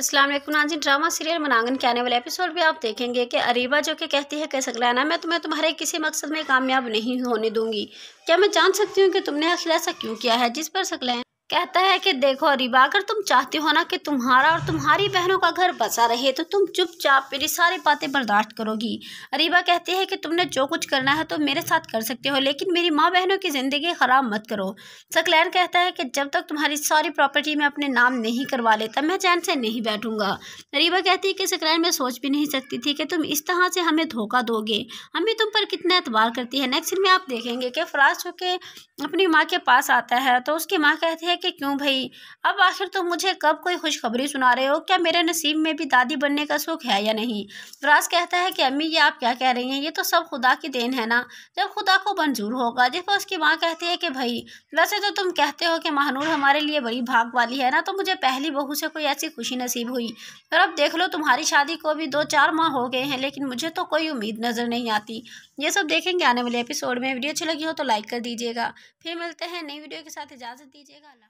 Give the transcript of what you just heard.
असलम नाजी drama serial मनांगन के आने वाले एपिसोड में आप देखेंगे कि अरीबा जो कि कहती है कैसे लाना मैं तुम्हें तुम्हारे किसी मकसद में कामयाब नहीं होने दूंगी क्या मैं जान सकती हूँ कि तुमने आखिर ऐसा क्यों किया है जिस पर सकलैन कहता है कि देखो अरिबा अगर तुम चाहती हो ना कि तुम्हारा और तुम्हारी बहनों का घर बसा रहे तो तुम चुपचाप मेरी सारी बातें बर्दाश्त करोगी अरिबा कहती है कि तुमने जो कुछ करना है तो मेरे साथ कर सकते हो लेकिन मेरी माँ बहनों की ज़िंदगी ख़राब मत करो सकलैन कहता है कि जब तक तुम्हारी सारी प्रॉपर्टी में अपने नाम नहीं करवा लेता मैं चैन से नहीं बैठूँगा अरिबा कहती है कि सकलैन मैं सोच भी नहीं सकती थी कि तुम इस तरह से हमें धोखा दोगे हम भी तुम पर कितना एतबार करती है नेक्स्ट में आप देखेंगे कि फराज होकर अपनी माँ के पास आता है तो उसकी माँ कहती है कि क्यों भाई अब आखिर तुम तो मुझे कब कोई खुशखबरी सुना रहे हो क्या मेरे नसीब में भी दादी बनने का सुख है या नहीं फराज कहता है कि अम्मी ये आप क्या कह रही हैं ये तो सब खुदा की देन है ना जब खुदा को मंजूर होगा पर उसकी माँ कहती है कि भाई वैसे तो तुम कहते हो कि महानूर हमारे लिए बड़ी भाग वाली है ना तो मुझे पहली बहू से कोई ऐसी खुशी नसीब हुई और अब देख लो तुम्हारी शादी को भी दो चार माह हो गए हैं लेकिन मुझे तो कोई उम्मीद नज़र नहीं आती ये सब देखेंगे आने वाले एपिसोड में वीडियो अच्छी लगी हो तो लाइक कर दीजिएगा फिर मिलते हैं नई वीडियो के साथ इजाज़त दीजिएगा